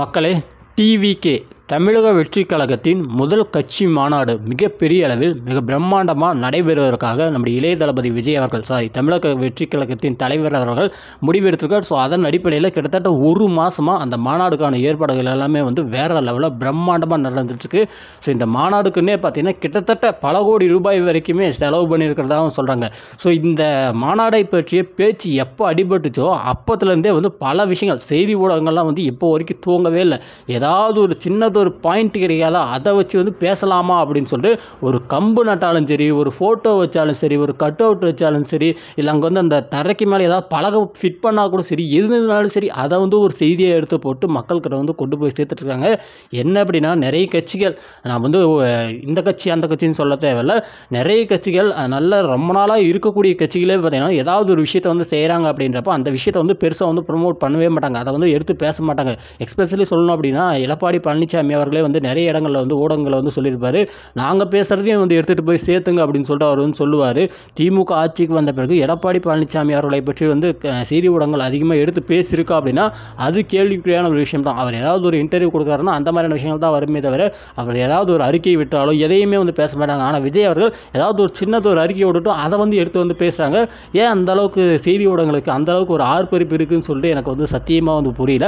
மக்களே டிவிகே தமிழக வெற்றி கழகத்தின் முதல் கட்சி மாநாடு மிகப்பெரிய அளவில் மிக பிரம்மாண்டமாக நடைபெறுவதற்காக நம்முடைய இளைய தளபதி விஜய் அவர்கள் சாரி தமிழக வெற்றி கழகத்தின் தலைவர் அவர்கள் முடிவெடுத்திருக்கார் ஸோ அதன் அடிப்படையில் கிட்டத்தட்ட ஒரு மாதமாக அந்த மாநாடுக்கான ஏற்பாடுகள் எல்லாமே வந்து வேறு லெவலில் பிரம்மாண்டமாக நடந்துட்டுருக்கு ஸோ இந்த மாநாடுக்குன்னே பார்த்தீங்கன்னா கிட்டத்தட்ட பல கோடி ரூபாய் வரைக்குமே செலவு பண்ணியிருக்கிறதாகவும் சொல்கிறாங்க ஸோ இந்த மாநாடை பற்றிய பேச்சு எப்போ அடிபட்டுச்சோ அப்போத்துலேருந்தே வந்து பல விஷயங்கள் செய்தி ஊடகங்கள்லாம் வந்து இப்போ வரைக்கும் தூங்கவே இல்லை ஏதாவது ஒரு சின்ன ஏதாவது ஒரு பாயிண்ட் கிடைக்காத அதை வச்சு வந்து பேசலாமா அப்படின்னு சொல்லிட்டு ஒரு கம்பு நட்டாலும் சரி ஒரு ஃபோட்டோ வச்சாலும் சரி ஒரு கட் அவுட் வச்சாலும் சரி இல்லை அங்கே வந்து அந்த தரைக்கு மேலே ஏதாவது பழக ஃபிட் பண்ணால் கூட சரி எது இருந்தாலும் சரி அதை வந்து ஒரு செய்தியை எடுத்து போட்டு மக்கள்கிட்ட வந்து கொண்டு போய் சேர்த்துட்ருக்காங்க என்ன அப்படின்னா நிறைய கட்சிகள் நான் வந்து இந்த கட்சி அந்த கட்சின்னு சொல்ல தேவையில்ல நிறைய கட்சிகள் நல்ல ரொம்ப நாளாக இருக்கக்கூடிய கட்சிகளே பார்த்திங்கன்னா ஏதாவது ஒரு விஷயத்தை வந்து செய்கிறாங்க அப்படின்றப்ப அந்த விஷயத்தை வந்து பெருசாக வந்து ப்ரொமோட் பண்ணவே மாட்டாங்க அதை வந்து எடுத்து பேச மாட்டாங்க எக்ஸ்பெஷலி சொல்லணும் அப்படின்னா எடப்பாடி பழனிசாமி ரம்யா அவர்களே வந்து நிறைய இடங்களில் வந்து ஊடகங்களை வந்து சொல்லியிருப்பார் நாங்கள் பேசுகிறதையும் வந்து எடுத்துகிட்டு போய் சேர்த்துங்க அப்படின்னு சொல்லிட்டு அவர் வந்து சொல்லுவார் திமுக ஆட்சிக்கு வந்த பிறகு எடப்பாடி பழனிசாமி அவர்களை பற்றி வந்து செய்தி ஊடகங்கள் அதிகமாக எடுத்து பேசியிருக்கா அப்படின்னா அது கேள்விக்குரியான ஒரு விஷயம் தான் அவர் ஏதாவது ஒரு இன்டர்வியூ கொடுக்காருன்னா அந்த மாதிரியான விஷயங்கள் தான் வருமே தவிர அவர் ஏதாவது ஒரு அறிக்கை விட்டாலோ எதையுமே வந்து பேச மாட்டாங்க ஆனால் விஜய் அவர்கள் ஏதாவது ஒரு சின்னது ஒரு அறிக்கை விட்டுட்டும் அதை வந்து எடுத்து வந்து பேசுகிறாங்க ஏன் அந்தளவுக்கு செய்தி ஊடகங்களுக்கு அந்தளவுக்கு ஒரு ஆர்ப்பரிப்பு இருக்குதுன்னு சொல்லிட்டு எனக்கு வந்து சத்தியமாக வந்து புரியல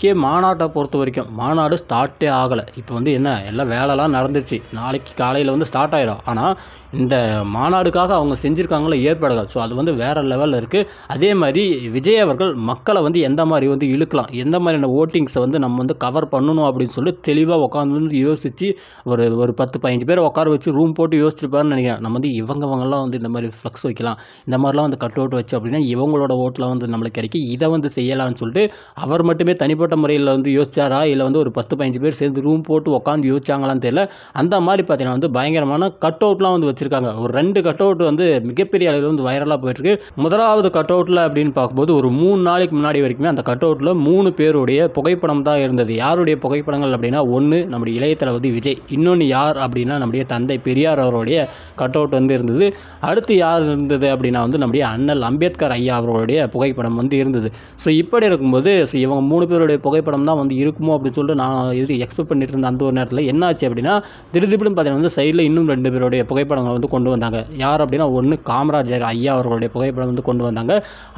முக்கிய மாநாட்டை பொறுத்த வரைக்கும் மாநாடு ஸ்டார்ட்டே ஆகலை இப்போ வந்து என்ன எல்லாம் வேலைலாம் நடந்துச்சு நாளைக்கு காலையில் வந்து ஸ்டார்ட் ஆயிடும் ஆனால் இந்த மாநாடுக்காக அவங்க செஞ்சுருக்காங்களே ஏற்பாடுகள் ஸோ அது வந்து வேறு லெவலில் இருக்குது அதே மாதிரி விஜய் அவர்கள் மக்களை வந்து எந்த மாதிரி வந்து இழுக்கலாம் எந்த மாதிரியான ஓட்டிங்ஸை வந்து நம்ம வந்து கவர் பண்ணணும் அப்படின்னு சொல்லி தெளிவாக உட்காந்து யோசித்து ஒரு ஒரு பத்து பதினஞ்சு பேர் உட்கார வச்சு ரூம் போட்டு யோசிச்சிருப்பாருன்னு நினைக்கிறேன் நம்ம வந்து இவங்கவங்கெல்லாம் வந்து இந்த மாதிரி ஃப்ளக்ஸ் வைக்கலாம் இந்த மாதிரிலாம் வந்து கட் அவுட் வச்சு அப்படின்னா இவங்களோட ஓட்டில் வந்து நம்மளுக்கு கிடைக்கும் இதை வந்து செய்யலாம்னு சொல்லிட்டு அவர் மட்டுமே தனிப்பட்ட தனிப்பட்ட முறையில் வந்து யோசிச்சாரா இல்லை வந்து ஒரு பத்து பதினஞ்சு பேர் சேர்ந்து ரூம் போட்டு உட்காந்து யோசிச்சாங்களான்னு தெரியல அந்த மாதிரி பார்த்தீங்கன்னா வந்து பயங்கரமான கட் அவுட்லாம் வந்து வச்சுருக்காங்க ஒரு ரெண்டு கட் அவுட் வந்து மிகப்பெரிய அளவில் வந்து வைரலாக போயிட்டுருக்கு முதலாவது கட் அவுட்டில் அப்படின்னு பார்க்கும்போது ஒரு மூணு நாளைக்கு முன்னாடி வரைக்குமே அந்த கட் அவுட்டில் மூணு பேருடைய புகைப்படம் தான் இருந்தது யாருடைய புகைப்படங்கள் அப்படின்னா ஒன்று நம்முடைய இளைய தளபதி விஜய் இன்னொன்று யார் அப்படின்னா நம்முடைய தந்தை பெரியார் அவருடைய கட் அவுட் வந்து இருந்தது அடுத்து யார் இருந்தது அப்படின்னா வந்து நம்முடைய அண்ணல் அம்பேத்கர் ஐயா அவர்களுடைய புகைப்படம் வந்து இருந்தது ஸோ இப்படி இருக்கும்போது ஸோ இவங்க மூணு பேருடைய புகைப்படம் தான் வந்து இருக்குமோ அப்படின்னு சொல்லிட்டு நான் இது எக்ஸ்பெக்ட் பண்ணிட்டு இருந்த அந்த ஒரு நேரத்தில் என்ன ஆச்சு அப்படின்னா திடீர்னு பார்த்தீங்கன்னா வந்து சைடில் இன்னும் ரெண்டு பேருடைய புகைப்படங்கள் வந்து கொண்டு வந்தாங்க யார் அப்படின்னா ஒன்று காமராஜர் ஐயா அவர்களுடைய புகைப்படம் வந்து கொண்டு வந்தாங்க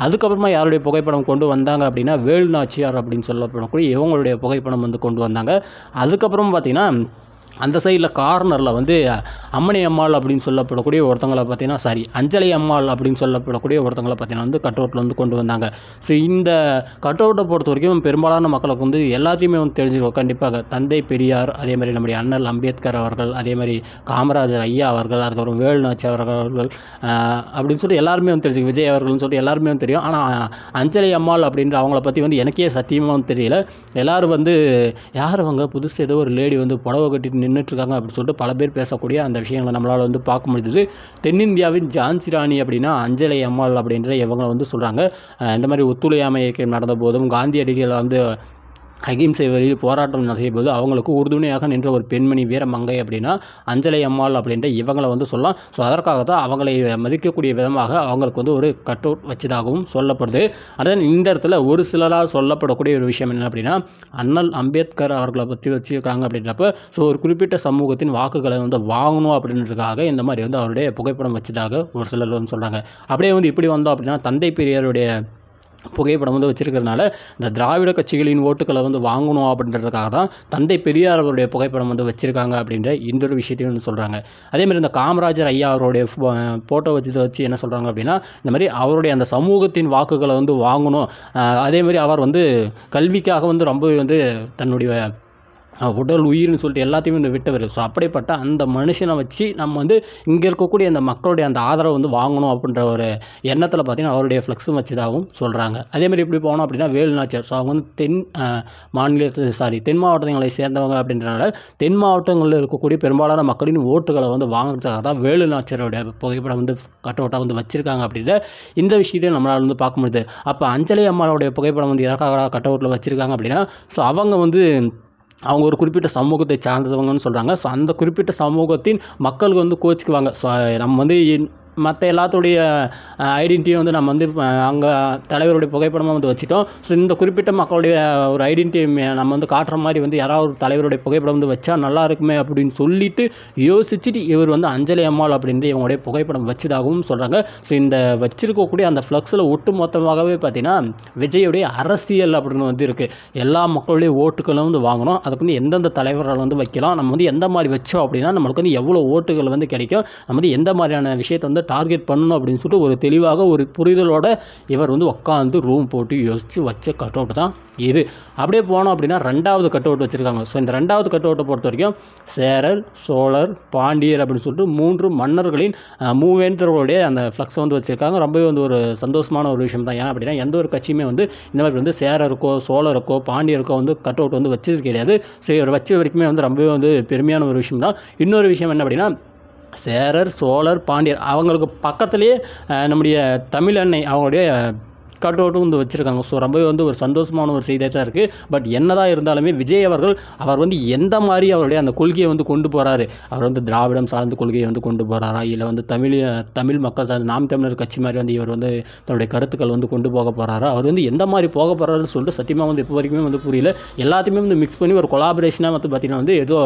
அதுக்கப்புறமா யாருடைய புகைப்படம் கொண்டு வந்தாங்க அப்படின்னா வேலுநாச்சியார் அப்படின்னு சொல்லப்படக்கூடிய இவங்களுடைய புகைப்படம் வந்து கொண்டு வந்தாங்க அதுக்கப்புறம் பார்த்திங்கன்னா அந்த சைடில் கார்னரில் வந்து அம்மனை அம்மாள் அப்படின்னு சொல்லப்படக்கூடிய ஒருத்தங்களை பார்த்தீங்கன்னா சாரி அஞ்சலி அம்மாள் அப்படின்னு சொல்லப்படக்கூடிய ஒருத்தங்களை பார்த்தீங்கன்னா வந்து கட் அவுட்டில் வந்து கொண்டு வந்தாங்க ஸோ இந்த கட் அவுட்டை பொறுத்த வரைக்கும் பெரும்பாலான மக்களுக்கு வந்து எல்லாத்தையுமே வந்து தெரிஞ்சிருக்கும் கண்டிப்பாக தந்தை பெரியார் அதே மாதிரி நம்முடைய அண்ணல் அம்பேத்கர் அவர்கள் அதே மாதிரி காமராஜர் ஐயா அவர்கள் அதுக்கப்புறம் வேலுநாச்சி அவர்கள் அப்படின்னு சொல்லிட்டு எல்லாருமே வந்து தெரிஞ்சுக்கோ விஜய் அவர்கள்னு சொல்லிட்டு எல்லாருமே வந்து தெரியும் ஆனால் அஞ்சலி அம்மாள் அப்படின்ற அவங்கள பற்றி வந்து எனக்கே சத்தியமாக தெரியல எல்லோரும் வந்து யார் அவங்க புதுசு ஏதோ ஒரு லேடி வந்து புடவை கட்டிட்டு நின்றுட்டுருக்காங்க அப்படின்னு சொல்லிட்டு பல பேர் பேசக்கூடிய அந்த விஷயங்களை நம்மளால் வந்து பார்க்க முடிஞ்சது தென்னிந்தியாவின் ஜான்சி ராணி அப்படின்னா அஞ்சலை அம்மாள் அப்படின்ற இவங்க வந்து சொல்கிறாங்க இந்த மாதிரி ஒத்துழையாமை இயக்கம் போதும் காந்தியடிகள் வந்து அகிம்சை வழியில் போராட்டம் நடத்திய போது அவங்களுக்கு உறுதுணையாக நின்ற ஒரு பெண்மணி வீரமங்கை அப்படின்னா அஞ்சலை அம்மாள் அப்படின்ற இவங்களை வந்து சொல்லலாம் ஸோ அதற்காக தான் அவங்களை மதிக்கக்கூடிய விதமாக அவங்களுக்கு வந்து ஒரு கட் அவுட் வச்சதாகவும் சொல்லப்படுது அதான் இந்த இடத்துல ஒரு சிலரால் சொல்லப்படக்கூடிய ஒரு விஷயம் என்ன அப்படின்னா அண்ணல் அம்பேத்கர் அவர்களை பற்றி வச்சுருக்காங்க அப்படின்றப்ப ஸோ ஒரு குறிப்பிட்ட சமூகத்தின் வாக்குகளை வந்து வாங்கணும் அப்படின்றதுக்காக இந்த மாதிரி வந்து அவருடைய புகைப்படம் வச்சதாக ஒரு சிலர் வந்து சொல்கிறாங்க அப்படியே வந்து இப்படி வந்தோம் அப்படின்னா தந்தை பெரியாருடைய புகைப்படம் வந்து வச்சிருக்கிறதுனால இந்த திராவிட கட்சிகளின் ஓட்டுக்களை வந்து வாங்கணும் அப்படின்றதுக்காக தான் தந்தை பெரியார் அவருடைய புகைப்படம் வந்து வச்சுருக்காங்க அப்படின்ற இந்த ஒரு விஷயத்தையும் வந்து சொல்கிறாங்க அதேமாதிரி இந்த காமராஜர் ஐயா அவருடைய ஃபோட்டோ வச்சு வச்சு என்ன சொல்கிறாங்க அப்படின்னா இந்த மாதிரி அவருடைய அந்த சமூகத்தின் வாக்குகளை வந்து வாங்கணும் அதேமாதிரி அவர் வந்து கல்விக்காக வந்து ரொம்பவே வந்து தன்னுடைய உடல் உயிர்னு சொல்லிட்டு எல்லாத்தையுமே இந்த விட்டவர் ஸோ அப்படிப்பட்ட அந்த மனுஷனை வச்சு நம்ம வந்து இங்கே இருக்கக்கூடிய அந்த மக்களுடைய அந்த ஆதரவை வந்து வாங்கணும் அப்படின்ற ஒரு எண்ணத்தில் பார்த்திங்கன்னா அவருடைய ஃப்ளெக்ஸும் வச்சதாகவும் சொல்கிறாங்க அதேமாதிரி இப்படி போனோம் அப்படின்னா வேலுநாச்சர் ஸோ அவங்க வந்து தென் மாநிலத்தை சாரி தென் மாவட்டங்களை சேர்ந்தவங்க அப்படின்றனால தென் மாவட்டங்களில் இருக்கக்கூடிய பெரும்பாலான மக்களின் ஓட்டுகளை வந்து வாங்குறதுக்காக தான் வேலுநாச்சியருடைய புகைப்படம் வந்து கட் அவுட்டாக வந்து வச்சுருக்காங்க அப்படின்ற இந்த விஷயத்தையும் நம்மளால் வந்து பார்க்க முடியுது அப்போ அஞ்சலி அம்மாவோடைய புகைப்படம் வந்து எதற்காக கட் வச்சுருக்காங்க அப்படின்னா ஸோ அவங்க வந்து அவங்க ஒரு குறிப்பிட்ட சமூகத்தை சார்ந்தவங்கன்னு சொல்கிறாங்க ஸோ அந்த குறிப்பிட்ட சமூகத்தின் மக்களுக்கு வந்து கோச்சிக்குவாங்க ஸோ நம்ம வந்து மற்ற எல்லாத்துடைய ஐடென்டிட்டியும் வந்து நம்ம வந்து அங்கே தலைவருடைய புகைப்படமாக வந்து வச்சுட்டோம் ஸோ இந்த குறிப்பிட்ட மக்களுடைய ஒரு ஐடென்டிட்டி நம்ம வந்து காட்டுற மாதிரி வந்து யாராவது ஒரு தலைவருடைய புகைப்படம் வந்து வச்சா நல்லா இருக்குமே அப்படின்னு சொல்லிட்டு யோசிச்சுட்டு இவர் வந்து அஞ்சலி அம்மாள் அப்படின்ட்டு இவங்களுடைய புகைப்படம் வச்சதாகவும் சொல்கிறாங்க ஸோ இந்த வச்சிருக்கக்கூடிய அந்த ஃப்ளக்ஸில் ஒட்டு மொத்தமாகவே பார்த்தீங்கன்னா விஜயுடைய அரசியல் அப்படின்னு வந்து இருக்குது எல்லா மக்களுடைய ஓட்டுகளும் வந்து வாங்கணும் அதுக்கு வந்து எந்தெந்த தலைவர்கள் வந்து வைக்கலாம் நம்ம வந்து எந்த மாதிரி வச்சோம் அப்படின்னா நம்மளுக்கு வந்து எவ்வளோ ஓட்டுகள் வந்து கிடைக்கும் நம்ம வந்து எந்த மாதிரியான விஷயத்தை வந்து டார்கெட் பண்ணணும் அப்படின்னு சொல்லிட்டு ஒரு தெளிவாக ஒரு புரிதலோட இவர் வந்து உட்காந்து ரூம் போட்டு யோசித்து வச்ச கட் அவுட் தான் இது அப்படியே போனோம் அப்படின்னா ரெண்டாவது கட் அவுட் வச்சுருக்காங்க ஸோ இந்த ரெண்டாவது கட் அவுட்டை பொறுத்த வரைக்கும் சேரர் சோழர் பாண்டியர் அப்படின்னு சொல்லிட்டு மூன்று மன்னர்களின் மூவேந்தர்களுடைய அந்த ஃப்ளக்ஸை வந்து வச்சுருக்காங்க ரொம்பவே வந்து ஒரு சந்தோஷமான ஒரு விஷயம் தான் ஏன் அப்படின்னா எந்த ஒரு கட்சியுமே வந்து இந்த மாதிரி வந்து சேரருக்கோ சோழருக்கோ பாண்டியருக்கோ வந்து கட் அவுட் வந்து வச்சது கிடையாது சரி வச்ச வரைக்குமே வந்து ரொம்பவே வந்து பெருமையான ஒரு விஷயம் தான் இன்னொரு விஷயம் என்ன அப்படின்னா சேரர் சோழர் பாண்டியர் அவங்களுக்கு பக்கத்துலேயே நம்முடைய தமிழ் அன்னை அவங்களுடைய கட்டோட்டும் வந்து வச்சுருக்காங்க ஸோ ரொம்பவே வந்து ஒரு சந்தோஷமான ஒரு செய்தியாக தான் இருக்குது பட் என்னதான் இருந்தாலுமே விஜய் அவர்கள் அவர் வந்து எந்த மாதிரி அவருடைய அந்த கொள்கையை வந்து கொண்டு போகிறாரு அவர் வந்து திராவிடம் சார்ந்த கொள்கையை வந்து கொண்டு போகிறாரா இல்லை வந்து தமிழ் தமிழ் மக்கள் சார்ந்த நாம் தமிழர் கட்சி மாதிரி வந்து இவர் வந்து தன்னுடைய கருத்துக்கள் வந்து கொண்டு போக போகிறாரா அவர் வந்து எந்த மாதிரி போக போகிறாருன்னு சொல்லிட்டு சத்தியமாக வந்து இப்போ வரைக்குமே வந்து புரியல எல்லாத்தையுமே வந்து மிக்ஸ் பண்ணி ஒரு கொலாபரேஷனாக வந்து பார்த்திங்கன்னா வந்து ஏதோ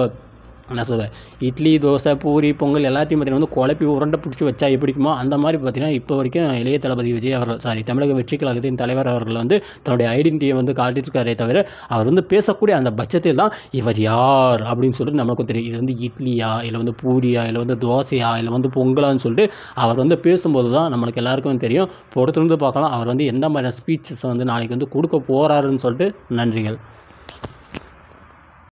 என்ன சொல்கிறேன் இட்லி தோசை பூரி பொங்கல் எல்லாத்தையும் பார்த்திங்கன்னா வந்து குழப்பி உருண்டை பிடிச்சி வச்சா எப்படிக்குமோ அந்த மாதிரி பார்த்திங்கன்னா இப்போ வரைக்கும் இளைய தளபதி விஜய் அவர்கள் சாரி தமிழக வெற்றி கழகத்தின் தலைவர் அவர்கள் வந்து தன்னுடைய ஐடென்டிட்டியை வந்து காட்டியிருக்காரே தவிர அவர் வந்து பேசக்கூடிய அந்த பட்சத்தில் தான் இவர் யார் அப்படின்னு சொல்லிட்டு நம்மளுக்கும் தெரியும் இது வந்து இட்லியா இல்லை வந்து பூரியா இல்லை வந்து தோசையா இல்லை வந்து பொங்கலான்னு சொல்லிட்டு அவர் வந்து பேசும்போது தான் நம்மளுக்கு எல்லாருக்கும் தெரியும் பொறுத்திருந்து பார்க்கலாம் அவர் வந்து எந்த மாதிரியான ஸ்பீச்சஸ் வந்து நாளைக்கு வந்து கொடுக்க போகிறாருன்னு சொல்லிட்டு நன்றிகள்